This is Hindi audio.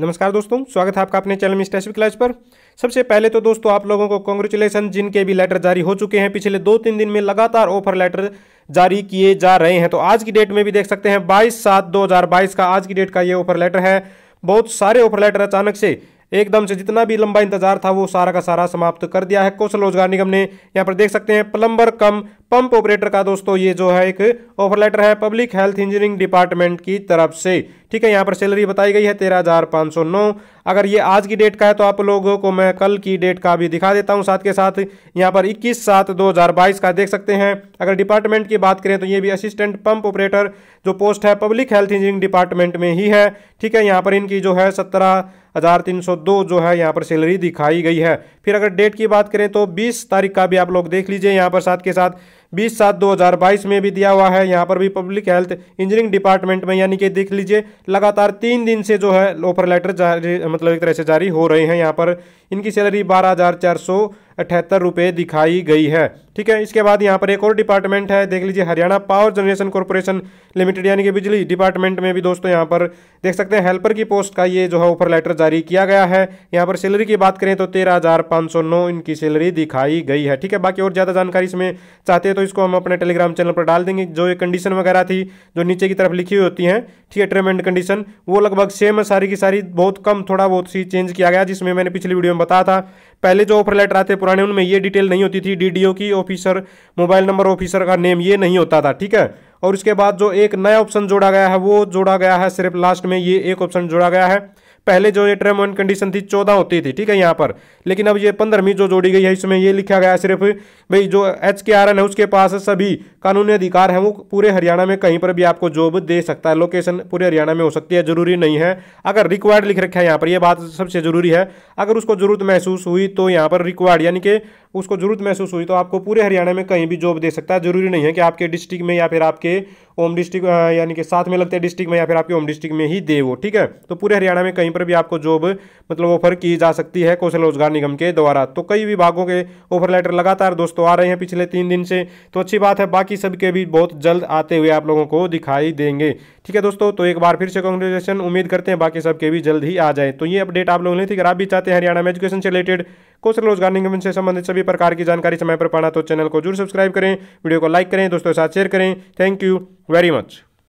नमस्कार दोस्तों स्वागत है आपका अपने चैनल में एस क्लास पर सबसे पहले तो दोस्तों आप लोगों को कॉन्ग्रेचुलेसन जिनके भी लेटर जारी हो चुके हैं पिछले दो तीन दिन में लगातार ऑफर लेटर जारी किए जा रहे हैं तो आज की डेट में भी देख सकते हैं 22 सात 2022 का आज की डेट का ये ऑफर लेटर है बहुत सारे ऑफर लेटर अचानक से एकदम से जितना भी लंबा इंतजार था वो सारा का सारा समाप्त कर दिया है कौशल रोजगार निगम ने यहाँ पर देख सकते हैं प्लम्बर कम पंप ऑपरेटर का दोस्तों ये जो है एक ऑफर लेटर है पब्लिक हेल्थ इंजीनियरिंग डिपार्टमेंट की तरफ से ठीक है यहाँ पर सैलरी बताई गई है तेरह हज़ार पाँच सौ नौ अगर ये आज की डेट का है तो आप लोगों को मैं कल की डेट का भी दिखा देता हूँ साथ के साथ यहाँ पर इक्कीस सात दो हज़ार बाईस का देख सकते हैं अगर डिपार्टमेंट की बात करें तो ये भी असिस्टेंट पंप ऑपरेटर जो पोस्ट है पब्लिक हेल्थ इंजीनियरिंग डिपार्टमेंट में ही है ठीक है यहाँ पर इनकी जो है सत्रह तीन सौ दो जो है यहाँ पर सैलरी दिखाई गई है फिर अगर डेट की बात करें तो बीस तारीख का भी आप लोग देख लीजिए यहाँ पर साथ के साथ बीस सात दो हज़ार बाईस में भी दिया हुआ है यहाँ पर भी पब्लिक हेल्थ इंजीनियरिंग डिपार्टमेंट में यानी कि देख लीजिए लगातार तीन दिन से जो है ऑफर लेटर जारी मतलब एक तरह से जारी हो रहे हैं यहाँ पर इनकी सैलरी बारह हज़ार चार सौ अठहत्तर रुपये दिखाई गई है ठीक है इसके बाद यहाँ पर एक और डिपार्टमेंट है देख लीजिए Haryana power generation corporation limited यानी कि बिजली डिपार्टमेंट में भी दोस्तों यहाँ पर देख सकते हैं हेल्पर की पोस्ट का ये जो है ऑफर लेटर जारी किया गया है यहाँ पर सैलरी की बात करें तो तेरह इनकी सैलरी दिखाई गई है ठीक है बाकी और ज़्यादा जानकारी इसमें चाहते हैं तो तो इसको हम अपने टेलीग्राम चैनल पर डाल देंगे जो ये कंडीशन वगैरह थी जो नीचे की तरफ लिखी हुई होती हैं ठीक है टर्म एंड कंडीशन वो लगभग सेम है सारी की सारी बहुत कम थोड़ा बहुत सी चेंज किया गया जिसमें मैंने पिछली वीडियो में बताया था पहले जो ऑफर लेटर आते पुराने उनमें ये डिटेल नहीं होती थी डी की ऑफिसर मोबाइल नंबर ऑफिसर का नेम ये नहीं होता था ठीक है और उसके बाद जो एक नया ऑप्शन जोड़ा गया है वो जोड़ा गया है सिर्फ लास्ट में ये एक ऑप्शन जोड़ा गया है पहले जो ये टर्म एंड कंडीशन थी चौदह होती थी ठीक है यहाँ पर लेकिन अब ये पंद्रहवीं जो जोड़ी गई है इसमें ये लिखा गया सिर्फ भाई जो एच के आर एन है उसके पास सभी कानूनी अधिकार हैं वो पूरे हरियाणा में कहीं पर भी आपको जॉब दे सकता है लोकेशन पूरे हरियाणा में हो सकती है जरूरी नहीं है अगर रिक्वायर्ड लिख रखा है यहाँ पर यह बात सबसे जरूरी है अगर उसको जरूरत महसूस हुई तो यहाँ पर रिक्वायर्ड यानी कि उसको ज़रूरत महसूस हुई तो आपको पूरे हरियाणा में कहीं भी जॉब दे सकता है ज़रूरी नहीं है कि आपके डिस्ट्रिक्ट में या फिर आपके ओम डिस्ट्रिक्ट यानी कि साथ में लगते डिस्ट्रिक्ट में या फिर आपके ओम डिस्ट्रिक्ट में ही दे वो ठीक है तो पूरे हरियाणा में कहीं पर भी आपको जॉब मतलब ऑफर की जा सकती है कौशल रोजगार निगम के द्वारा तो कई विभागों के ऑफर लेटर लगातार दोस्तों आ रहे हैं पिछले तीन दिन से तो अच्छी बात है बाकी सबके भी बहुत जल्द आते हुए आप लोगों को दिखाई देंगे ठीक है दोस्तों तो एक बार फिर से कॉन्ग्रेचुलेसन उम्मीद करते हैं बाकी सबके भी जल्द ही आ जाए तो ये अपडेट आप लोगों ने थी अगर आप भी चाहते हैं हरियाणा में एजुकेशन से रिलेटेड कौशल रोजगार निगम से संबंधित सभी प्रकार की जानकारी समय पर पाना तो चैनल को जरूर सब्सक्राइब करें वीडियो को लाइक करें दोस्तों के साथ शेयर करें थैंक यू वेरी मच